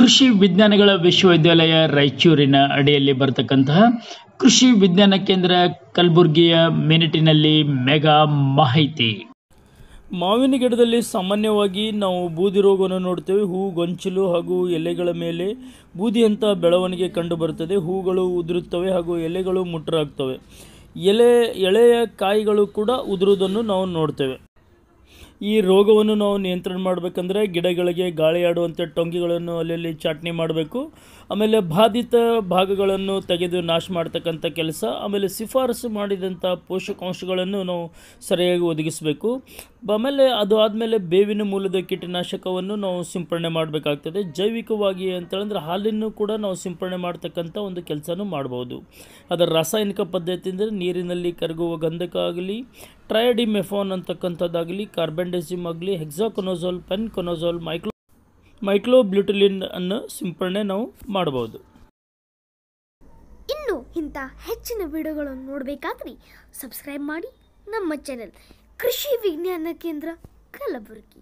ಕೃಷಿ ವಿಜ್ಞಾನಗಳ ವಿಶ್ವವಿದ್ಯಾಲಯ ರಾಯಚೂರಿನ ಅಡಿಯಲ್ಲಿ ಬರತಕ್ಕಂತಹ ಕೃಷಿ ವಿಜ್ಞಾನ ಕೇಂದ್ರ ಕಲಬುರಗಿಯ ಮಿನಿಟಿನಲ್ಲಿ ಮೆಗಾ ಮಾಹಿತಿ ಮಾವಿನ ಗಿಡದಲ್ಲಿ ಸಾಮಾನ್ಯವಾಗಿ ನಾವು ಬೂದಿ ರೋಗವನ್ನು ನೋಡ್ತೇವೆ ಹೂ ಗೊಂಚಲು ಹಾಗೂ ಎಲೆಗಳ ಮೇಲೆ ಬೂದಿಯಂಥ ಬೆಳವಣಿಗೆ ಕಂಡುಬರುತ್ತದೆ ಹೂಗಳು ಉದುರುತ್ತವೆ ಹಾಗೂ ಎಲೆಗಳು ಮುಟ್ಟರಾಗ್ತವೆ ಎಲೆ ಎಳೆಯ ಕಾಯಿಗಳು ಕೂಡ ಉದುರುವುದನ್ನು ನಾವು ನೋಡ್ತೇವೆ ಈ ರೋಗವನ್ನು ನಾವು ನಿಯಂತ್ರಣ ಮಾಡಬೇಕಂದ್ರೆ ಗಿಡಗಳಿಗೆ ಗಾಳಿಯಾಡುವಂಥ ಟೊಂಗಿಗಳನ್ನು ಅಲ್ಲಲ್ಲಿ ಚಾಟ್ನಿ ಮಾಡಬೇಕು ಆಮೇಲೆ ಬಾಧಿತ ಭಾಗಗಳನ್ನು ತೆಗೆದು ನಾಶ ಮಾಡ್ತಕ್ಕಂಥ ಕೆಲಸ ಆಮೇಲೆ ಶಿಫಾರಸು ಮಾಡಿದಂಥ ಪೋಷಕಾಂಶಗಳನ್ನು ನಾವು ಸರಿಯಾಗಿ ಒದಗಿಸಬೇಕು ಆಮೇಲೆ ಅದು ಆದಮೇಲೆ ಬೇವಿನ ಮೂಲದ ಕೀಟನಾಶಕವನ್ನು ನಾವು ಸಿಂಪರಣೆ ಮಾಡಬೇಕಾಗ್ತದೆ ಜೈವಿಕವಾಗಿ ಅಂತೇಳಂದ್ರೆ ಹಾಲನ್ನು ಕೂಡ ನಾವು ಸಿಂಪರಣೆ ಮಾಡ್ತಕ್ಕಂಥ ಒಂದು ಕೆಲಸನೂ ಮಾಡ್ಬೋದು ಅದರ ರಾಸಾಯನಿಕ ಪದ್ಧತಿ ಅಂದರೆ ನೀರಿನಲ್ಲಿ ಕರಗುವ ಗಂಧಕ ಆಗಲಿ ಟ್ರಯಡಿಮೆಫೋನ್ ಅಂತಕ್ಕಂಥದ್ದಾಗಲಿ ಕಾರ್ಬೆಂಡೆಸಿಮ್ ಆಗಲಿ ಪೆನ್ ಪೆನ್ಕೊನೋಸೋಲ್ ಮೈಕ್ಲೋ ಮೈಕ್ಲೋಬ್ಯೂಟಿಲಿನ್ ಅನ್ನು ಸಿಂಪಡಣೆ ನಾವು ಮಾಡಬಹುದು ಇನ್ನು ಇಂಥ ಹೆಚ್ಚಿನ ವಿಡಿಯೋಗಳನ್ನು ನೋಡಬೇಕಾದ್ರೆ ಸಬ್ಸ್ಕ್ರೈಬ್ ಮಾಡಿ ನಮ್ಮ ಚಾನೆಲ್ ಕೃಷಿ ವಿಜ್ಞಾನ ಕೇಂದ್ರ ಕಲಬುರಗಿ